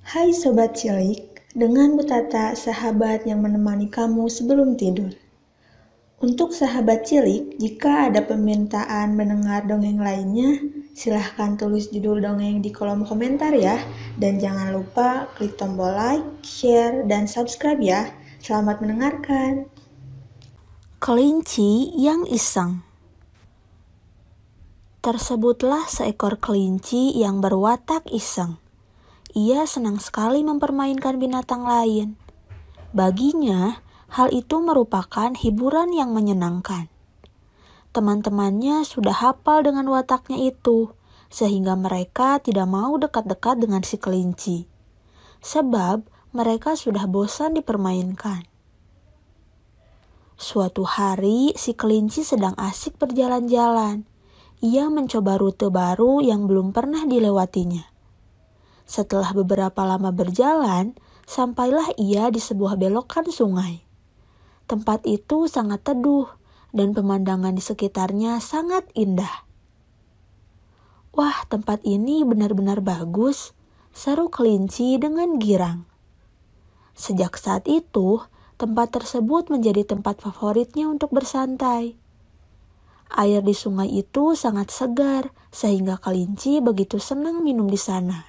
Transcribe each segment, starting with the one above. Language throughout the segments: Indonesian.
Hai Sobat Cilik, dengan Butata sahabat yang menemani kamu sebelum tidur. Untuk sahabat cilik, jika ada permintaan mendengar dongeng lainnya, silahkan tulis judul dongeng di kolom komentar ya. Dan jangan lupa klik tombol like, share, dan subscribe ya. Selamat mendengarkan. Kelinci yang iseng Tersebutlah seekor kelinci yang berwatak iseng. Ia senang sekali mempermainkan binatang lain. Baginya, hal itu merupakan hiburan yang menyenangkan. Teman-temannya sudah hafal dengan wataknya itu, sehingga mereka tidak mau dekat-dekat dengan si kelinci. Sebab mereka sudah bosan dipermainkan. Suatu hari, si kelinci sedang asik berjalan-jalan. Ia mencoba rute baru yang belum pernah dilewatinya. Setelah beberapa lama berjalan, sampailah ia di sebuah belokan sungai. Tempat itu sangat teduh dan pemandangan di sekitarnya sangat indah. Wah, tempat ini benar-benar bagus, seru kelinci dengan girang. Sejak saat itu, tempat tersebut menjadi tempat favoritnya untuk bersantai. Air di sungai itu sangat segar, sehingga kelinci begitu senang minum di sana.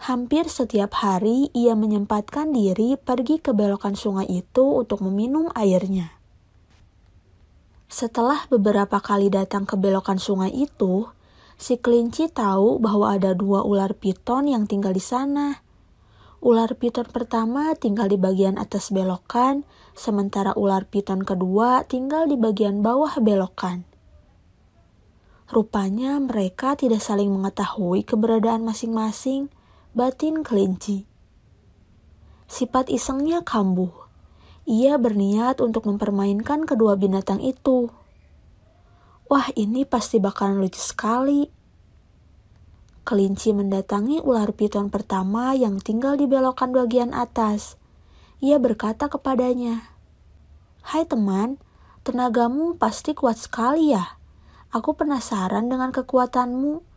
Hampir setiap hari ia menyempatkan diri pergi ke belokan sungai itu untuk meminum airnya. Setelah beberapa kali datang ke belokan sungai itu, si kelinci tahu bahwa ada dua ular piton yang tinggal di sana. Ular piton pertama tinggal di bagian atas belokan, sementara ular piton kedua tinggal di bagian bawah belokan. Rupanya mereka tidak saling mengetahui keberadaan masing-masing batin kelinci. Sifat isengnya kambuh. Ia berniat untuk mempermainkan kedua binatang itu. Wah, ini pasti bakalan lucu sekali. Kelinci mendatangi ular piton pertama yang tinggal di belokan bagian atas. Ia berkata kepadanya, "Hai teman, tenagamu pasti kuat sekali ya. Aku penasaran dengan kekuatanmu."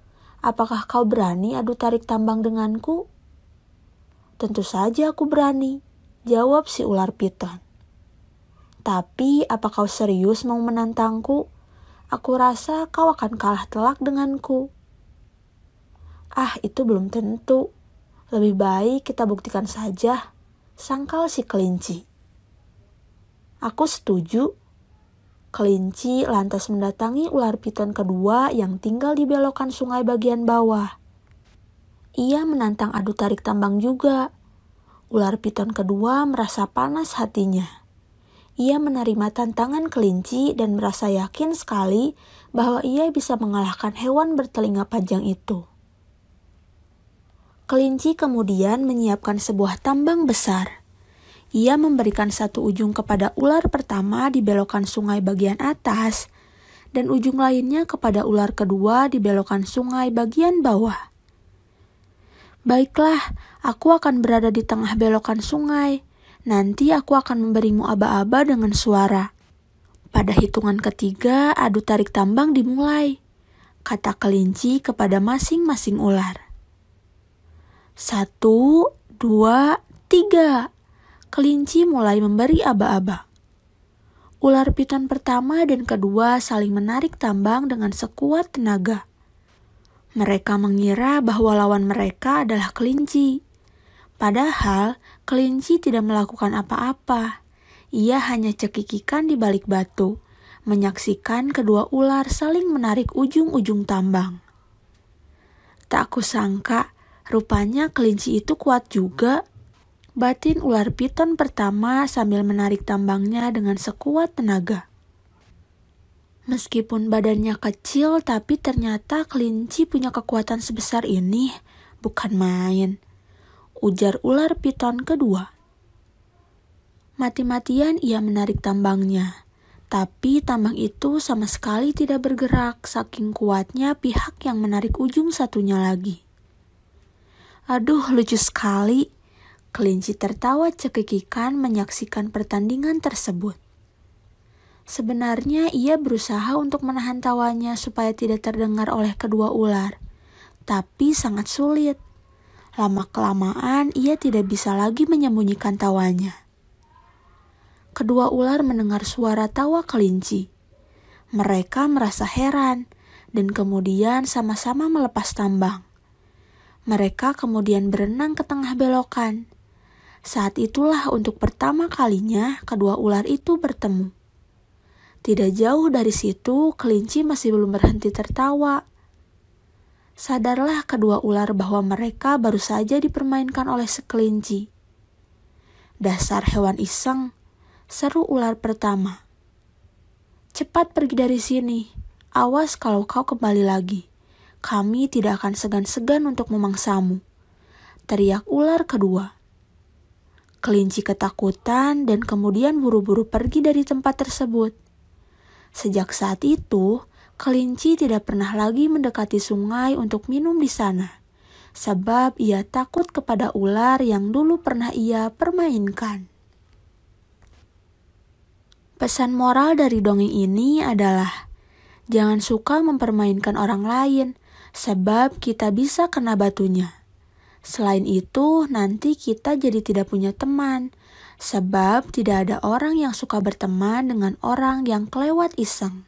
Apakah kau berani adu tarik tambang denganku? Tentu saja aku berani, jawab si ular piton. Tapi apa kau serius mau menantangku? Aku rasa kau akan kalah telak denganku. Ah, itu belum tentu. Lebih baik kita buktikan saja, sangkal si kelinci. Aku setuju, Kelinci lantas mendatangi ular piton kedua yang tinggal di belokan sungai bagian bawah. Ia menantang adu tarik tambang juga. Ular piton kedua merasa panas hatinya. Ia menerima tantangan kelinci dan merasa yakin sekali bahwa ia bisa mengalahkan hewan bertelinga panjang itu. Kelinci kemudian menyiapkan sebuah tambang besar. Ia memberikan satu ujung kepada ular pertama di belokan sungai bagian atas, dan ujung lainnya kepada ular kedua di belokan sungai bagian bawah. Baiklah, aku akan berada di tengah belokan sungai. Nanti aku akan memberimu aba-aba dengan suara. Pada hitungan ketiga, adu tarik tambang dimulai. Kata kelinci kepada masing-masing ular. Satu, dua, tiga kelinci mulai memberi aba-aba. Ular piton pertama dan kedua saling menarik tambang dengan sekuat tenaga. Mereka mengira bahwa lawan mereka adalah kelinci. Padahal kelinci tidak melakukan apa-apa. Ia hanya cekikikan di balik batu, menyaksikan kedua ular saling menarik ujung-ujung tambang. Tak kusangka, rupanya kelinci itu kuat juga batin ular piton pertama sambil menarik tambangnya dengan sekuat tenaga. Meskipun badannya kecil, tapi ternyata kelinci punya kekuatan sebesar ini, bukan main. Ujar ular piton kedua. Mati-matian ia menarik tambangnya, tapi tambang itu sama sekali tidak bergerak saking kuatnya pihak yang menarik ujung satunya lagi. Aduh, lucu sekali, Kelinci tertawa cekikikan menyaksikan pertandingan tersebut. Sebenarnya ia berusaha untuk menahan tawanya supaya tidak terdengar oleh kedua ular, tapi sangat sulit. Lama-kelamaan ia tidak bisa lagi menyembunyikan tawanya. Kedua ular mendengar suara tawa kelinci. Mereka merasa heran dan kemudian sama-sama melepas tambang. Mereka kemudian berenang ke tengah belokan saat itulah untuk pertama kalinya kedua ular itu bertemu. Tidak jauh dari situ, kelinci masih belum berhenti tertawa. Sadarlah kedua ular bahwa mereka baru saja dipermainkan oleh sekelinci. Dasar hewan iseng, seru ular pertama. Cepat pergi dari sini, awas kalau kau kembali lagi. Kami tidak akan segan-segan untuk memangsamu. Teriak ular kedua. Kelinci ketakutan dan kemudian buru-buru pergi dari tempat tersebut. Sejak saat itu, kelinci tidak pernah lagi mendekati sungai untuk minum di sana, sebab ia takut kepada ular yang dulu pernah ia permainkan. Pesan moral dari dongeng ini adalah: jangan suka mempermainkan orang lain, sebab kita bisa kena batunya. Selain itu, nanti kita jadi tidak punya teman, sebab tidak ada orang yang suka berteman dengan orang yang kelewat iseng.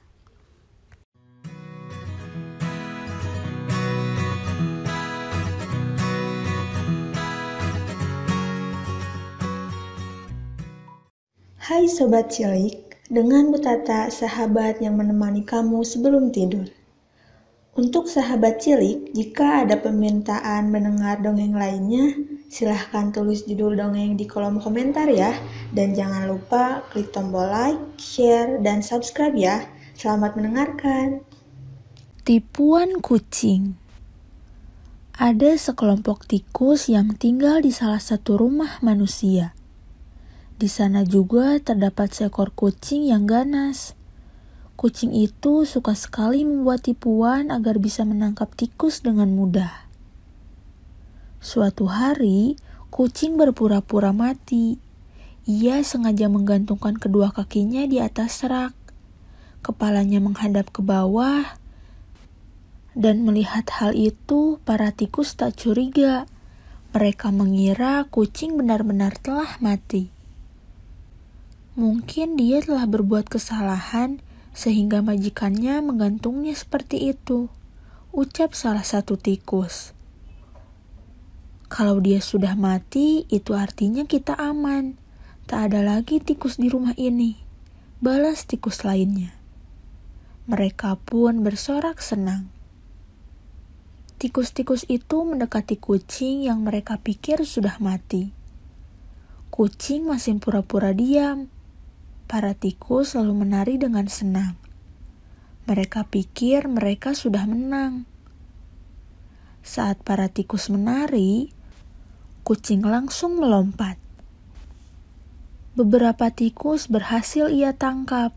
Hai Sobat Cilik, dengan Butata, sahabat yang menemani kamu sebelum tidur. Untuk sahabat cilik, jika ada permintaan mendengar dongeng lainnya, silahkan tulis judul dongeng di kolom komentar ya. Dan jangan lupa klik tombol like, share, dan subscribe ya. Selamat mendengarkan. Tipuan kucing Ada sekelompok tikus yang tinggal di salah satu rumah manusia. Di sana juga terdapat seekor kucing yang ganas. Kucing itu suka sekali membuat tipuan agar bisa menangkap tikus dengan mudah. Suatu hari, kucing berpura-pura mati. Ia sengaja menggantungkan kedua kakinya di atas rak, Kepalanya menghadap ke bawah, dan melihat hal itu, para tikus tak curiga. Mereka mengira kucing benar-benar telah mati. Mungkin dia telah berbuat kesalahan sehingga majikannya menggantungnya seperti itu, ucap salah satu tikus. Kalau dia sudah mati, itu artinya kita aman. Tak ada lagi tikus di rumah ini, balas tikus lainnya. Mereka pun bersorak senang. Tikus-tikus itu mendekati kucing yang mereka pikir sudah mati. Kucing masih pura-pura diam, para tikus selalu menari dengan senang. Mereka pikir mereka sudah menang. Saat para tikus menari, kucing langsung melompat. Beberapa tikus berhasil ia tangkap.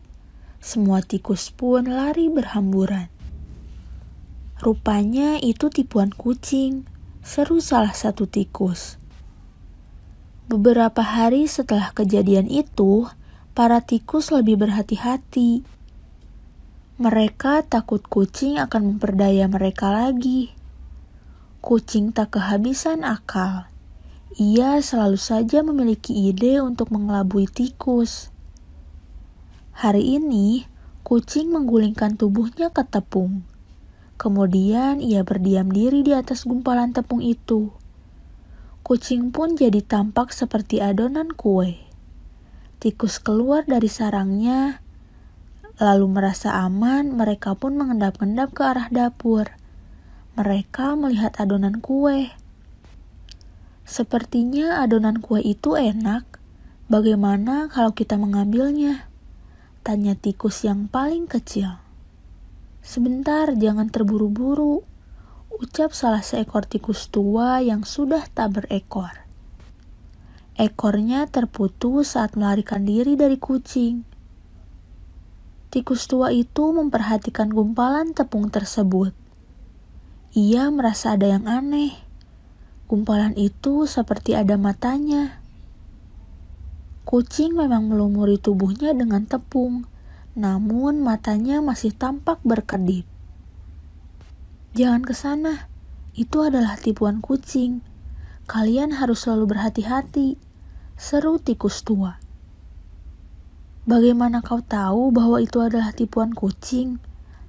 Semua tikus pun lari berhamburan. Rupanya itu tipuan kucing, seru salah satu tikus. Beberapa hari setelah kejadian itu, para tikus lebih berhati-hati. Mereka takut kucing akan memperdaya mereka lagi. Kucing tak kehabisan akal. Ia selalu saja memiliki ide untuk mengelabui tikus. Hari ini, kucing menggulingkan tubuhnya ke tepung. Kemudian ia berdiam diri di atas gumpalan tepung itu. Kucing pun jadi tampak seperti adonan kue. Tikus keluar dari sarangnya, lalu merasa aman. Mereka pun mengendap-endap ke arah dapur. Mereka melihat adonan kue. Sepertinya adonan kue itu enak. Bagaimana kalau kita mengambilnya? Tanya tikus yang paling kecil. Sebentar, jangan terburu-buru. Ucap salah seekor tikus tua yang sudah tak berekor. Ekornya terputus saat melarikan diri dari kucing. Tikus tua itu memperhatikan gumpalan tepung tersebut. Ia merasa ada yang aneh. Gumpalan itu seperti ada matanya. Kucing memang melumuri tubuhnya dengan tepung, namun matanya masih tampak berkedip. Jangan ke sana, itu adalah tipuan kucing. Kalian harus selalu berhati-hati. Seru tikus tua. Bagaimana kau tahu bahwa itu adalah tipuan kucing?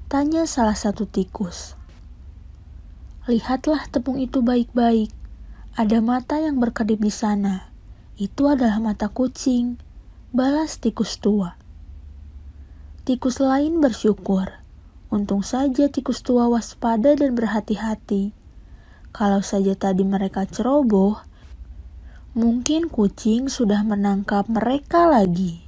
Tanya salah satu tikus. Lihatlah tepung itu baik-baik. Ada mata yang berkedip di sana. Itu adalah mata kucing. Balas tikus tua. Tikus lain bersyukur. Untung saja tikus tua waspada dan berhati-hati. Kalau saja tadi mereka ceroboh, Mungkin kucing sudah menangkap mereka lagi.